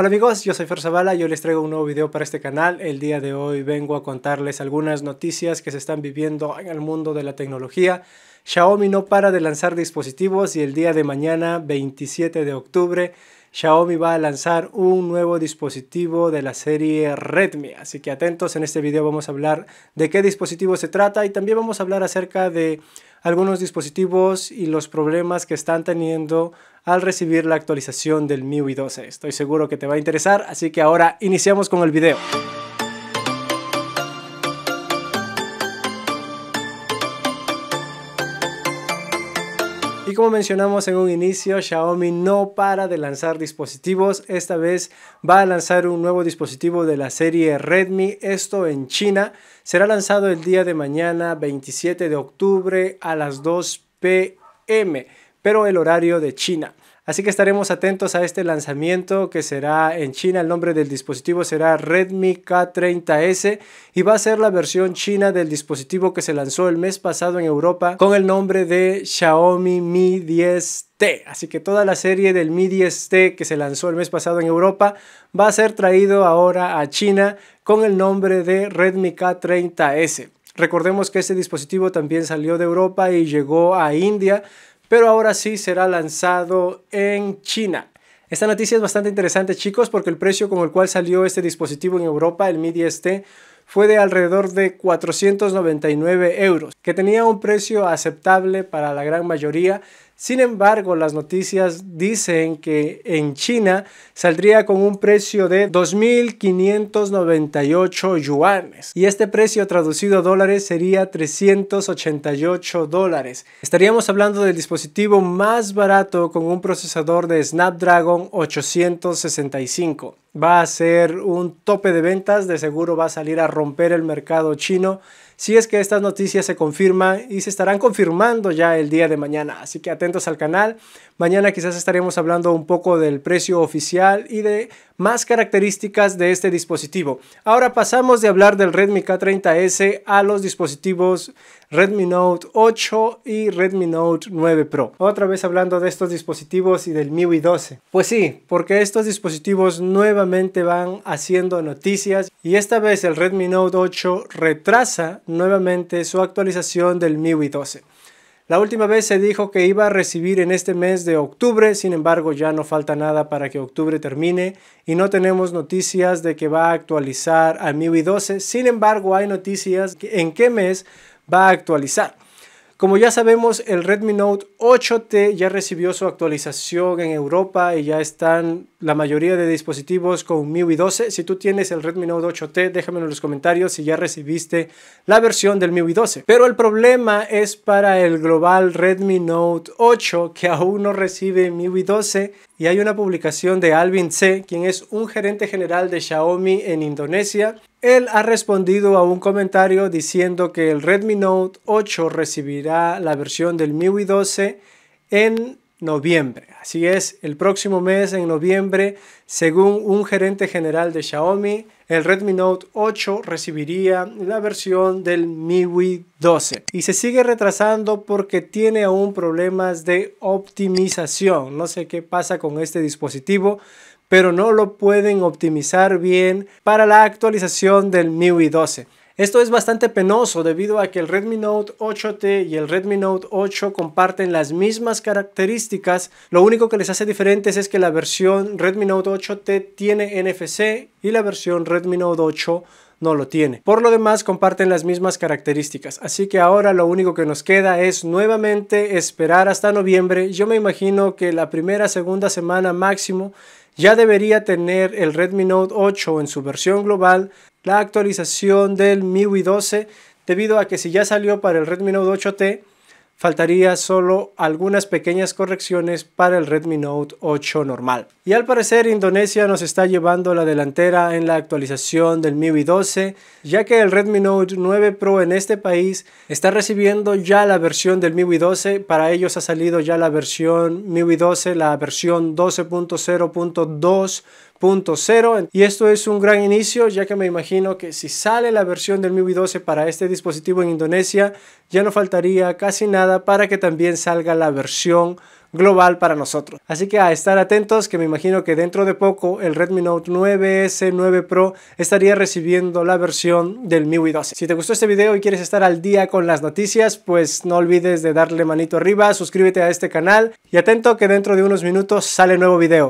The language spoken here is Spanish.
Hola amigos, yo soy Fer Zavala, yo les traigo un nuevo video para este canal. El día de hoy vengo a contarles algunas noticias que se están viviendo en el mundo de la tecnología. Xiaomi no para de lanzar dispositivos y el día de mañana, 27 de octubre, Xiaomi va a lanzar un nuevo dispositivo de la serie Redmi. Así que atentos, en este video vamos a hablar de qué dispositivo se trata y también vamos a hablar acerca de algunos dispositivos y los problemas que están teniendo al recibir la actualización del MIUI 12. Estoy seguro que te va a interesar, así que ahora iniciamos con el video. Y como mencionamos en un inicio, Xiaomi no para de lanzar dispositivos. Esta vez va a lanzar un nuevo dispositivo de la serie Redmi, esto en China. Será lanzado el día de mañana, 27 de octubre, a las 2 pm, pero el horario de China. Así que estaremos atentos a este lanzamiento que será en China. El nombre del dispositivo será Redmi K30S y va a ser la versión china del dispositivo que se lanzó el mes pasado en Europa con el nombre de Xiaomi Mi 10 T. Así que toda la serie del Mi 10T que se lanzó el mes pasado en Europa va a ser traído ahora a China con el nombre de Redmi K30S. Recordemos que este dispositivo también salió de Europa y llegó a India, pero ahora sí será lanzado en China. Esta noticia es bastante interesante chicos porque el precio con el cual salió este dispositivo en Europa, el MIDI t fue de alrededor de 499 euros, que tenía un precio aceptable para la gran mayoría sin embargo, las noticias dicen que en China saldría con un precio de 2.598 yuanes y este precio traducido a dólares sería 388 dólares. Estaríamos hablando del dispositivo más barato con un procesador de Snapdragon 865. Va a ser un tope de ventas, de seguro va a salir a romper el mercado chino si es que estas noticias se confirman y se estarán confirmando ya el día de mañana. Así que atentos al canal. Mañana quizás estaremos hablando un poco del precio oficial y de más características de este dispositivo. Ahora pasamos de hablar del Redmi K30S a los dispositivos Redmi Note 8 y Redmi Note 9 Pro. Otra vez hablando de estos dispositivos y del MIUI 12. Pues sí, porque estos dispositivos nuevamente van haciendo noticias y esta vez el Redmi Note 8 retrasa nuevamente su actualización del MIUI 12. La última vez se dijo que iba a recibir en este mes de octubre, sin embargo ya no falta nada para que octubre termine y no tenemos noticias de que va a actualizar a MIUI 12, sin embargo hay noticias en qué mes va a actualizar. Como ya sabemos, el Redmi Note 8T ya recibió su actualización en Europa y ya están la mayoría de dispositivos con MIUI 12. Si tú tienes el Redmi Note 8T, déjamelo en los comentarios si ya recibiste la versión del MIUI 12. Pero el problema es para el global Redmi Note 8 que aún no recibe MIUI 12 y hay una publicación de Alvin C, quien es un gerente general de Xiaomi en Indonesia. Él ha respondido a un comentario diciendo que el Redmi Note 8 recibirá la versión del MIUI 12 en noviembre. Así es, el próximo mes, en noviembre, según un gerente general de Xiaomi, el Redmi Note 8 recibiría la versión del MIUI 12 y se sigue retrasando porque tiene aún problemas de optimización. No sé qué pasa con este dispositivo, pero no lo pueden optimizar bien para la actualización del MIUI 12. Esto es bastante penoso debido a que el Redmi Note 8T y el Redmi Note 8 comparten las mismas características. Lo único que les hace diferentes es que la versión Redmi Note 8T tiene NFC y la versión Redmi Note 8 no lo tiene. Por lo demás comparten las mismas características, así que ahora lo único que nos queda es nuevamente esperar hasta noviembre. Yo me imagino que la primera, segunda semana máximo ya debería tener el Redmi Note 8 en su versión global la actualización del MIUI 12 debido a que si ya salió para el Redmi Note 8T, faltaría solo algunas pequeñas correcciones para el Redmi Note 8 normal. Y al parecer Indonesia nos está llevando la delantera en la actualización del MIUI 12, ya que el Redmi Note 9 Pro en este país está recibiendo ya la versión del MIUI 12, para ellos ha salido ya la versión MIUI 12, la versión 12.0.2 y esto es un gran inicio ya que me imagino que si sale la versión del MIUI 12 para este dispositivo en Indonesia ya no faltaría casi nada para que también salga la versión global para nosotros. Así que a estar atentos que me imagino que dentro de poco el Redmi Note 9S 9 Pro estaría recibiendo la versión del MIUI 12. Si te gustó este video y quieres estar al día con las noticias, pues no olvides de darle manito arriba, suscríbete a este canal y atento que dentro de unos minutos sale nuevo video.